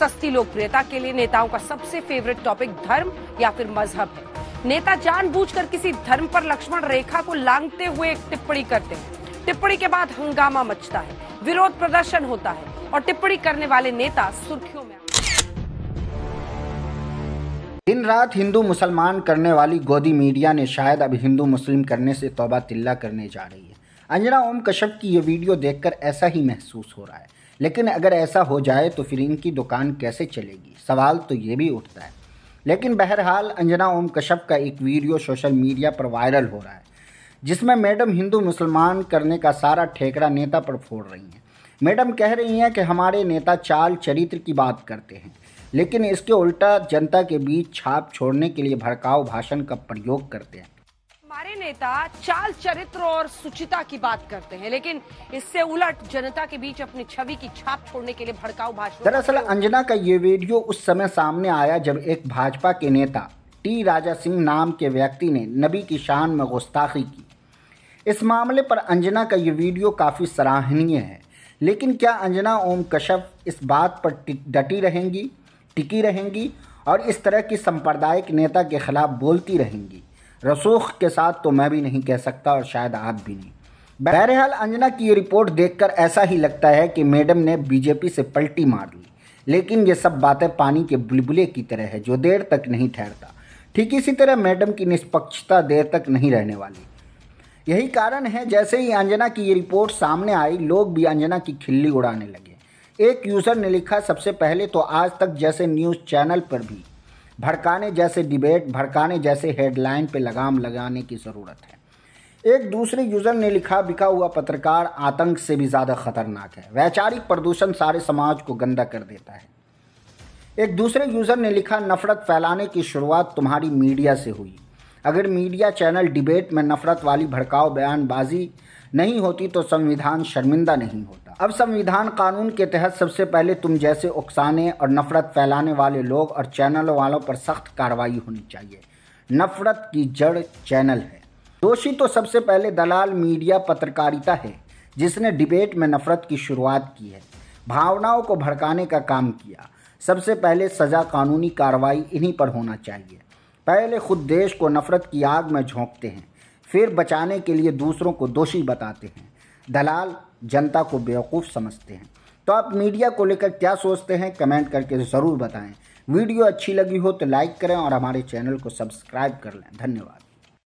सस्ती लोकप्रियता के लिए नेताओं का सबसे फेवरेट टॉपिक धर्म या फिर मजहब है नेता जानबूझकर किसी धर्म पर लक्ष्मण रेखा को लांगते हुए एक टिप्पणी करते हैं टिप्पणी के बाद हंगामा मचता है विरोध प्रदर्शन होता है और टिप्पणी करने वाले नेता सुर्खियों में दिन रात हिंदू मुसलमान करने वाली गोदी मीडिया ने शायद अब हिंदू मुस्लिम करने से तोबा तिल्ला करने जा रही है अंजना ओम कश्यप की ये वीडियो देखकर ऐसा ही महसूस हो रहा है लेकिन अगर ऐसा हो जाए तो फिर इनकी दुकान कैसे चलेगी सवाल तो ये भी उठता है लेकिन बहरहाल अंजना ओम कश्यप का एक वीडियो सोशल मीडिया पर वायरल हो रहा है जिसमें मैडम हिंदू मुसलमान करने का सारा ठेकरा नेता पर फोड़ रही हैं मैडम कह रही हैं कि हमारे नेता चाल चरित्र की बात करते हैं लेकिन इसके उल्टा जनता के बीच छाप छोड़ने के लिए भड़काऊ भाषण का प्रयोग करते हैं नेता चाल चरित्र और सुचिता की बात करते हैं लेकिन इससे उलट जनता के बीच अपनी छवि की छाप छोड़ने के लिए भड़काऊ भाषण दरअसल अंजना का ये वीडियो उस समय सामने आया जब एक भाजपा के नेता टी राजा सिंह नाम के व्यक्ति ने नबी की शान में गुस्ताखी की इस मामले पर अंजना का ये वीडियो काफ़ी सराहनीय है लेकिन क्या अंजना ओम कश्यप इस बात पर डटी रहेंगी टिकी रहेंगी और इस तरह की सांप्रदायिक नेता के खिलाफ बोलती रहेंगी रसूख के साथ तो मैं भी नहीं कह सकता और शायद आप भी नहीं बहरहाल अंजना की ये रिपोर्ट देखकर ऐसा ही लगता है कि मैडम ने बीजेपी से पलटी मार ली लेकिन ये सब बातें पानी के बुलबुले की तरह है जो देर तक नहीं ठहरता ठीक इसी तरह मैडम की निष्पक्षता देर तक नहीं रहने वाली यही कारण है जैसे ही अंजना की ये रिपोर्ट सामने आई लोग भी अंजना की खिल्ली उड़ाने लगे एक यूज़र ने लिखा सबसे पहले तो आज तक जैसे न्यूज़ चैनल पर भी भड़काने जैसे डिबेट भड़काने जैसे हेडलाइन पे लगाम लगाने की ज़रूरत है एक दूसरे यूज़र ने लिखा बिका हुआ पत्रकार आतंक से भी ज़्यादा खतरनाक है वैचारिक प्रदूषण सारे समाज को गंदा कर देता है एक दूसरे यूज़र ने लिखा नफ़रत फैलाने की शुरुआत तुम्हारी मीडिया से हुई अगर मीडिया चैनल डिबेट में नफ़रत वाली भड़काव बयानबाजी नहीं होती तो संविधान शर्मिंदा नहीं होता अब संविधान कानून के तहत सबसे पहले तुम जैसे उकसाने और नफरत फैलाने वाले लोग और चैनल वालों पर सख्त कार्रवाई होनी चाहिए नफरत की जड़ चैनल है दोषी तो सबसे पहले दलाल मीडिया पत्रकारिता है जिसने डिबेट में नफरत की शुरुआत की है भावनाओं को भड़काने का काम किया सबसे पहले सज़ा कानूनी कार्रवाई इन्हीं पर होना चाहिए पहले खुद देश को नफरत की आग में झोंकते हैं फिर बचाने के लिए दूसरों को दोषी बताते हैं दलाल जनता को बेवकूफ़ समझते हैं तो आप मीडिया को लेकर क्या सोचते हैं कमेंट करके ज़रूर बताएं वीडियो अच्छी लगी हो तो लाइक करें और हमारे चैनल को सब्सक्राइब कर लें धन्यवाद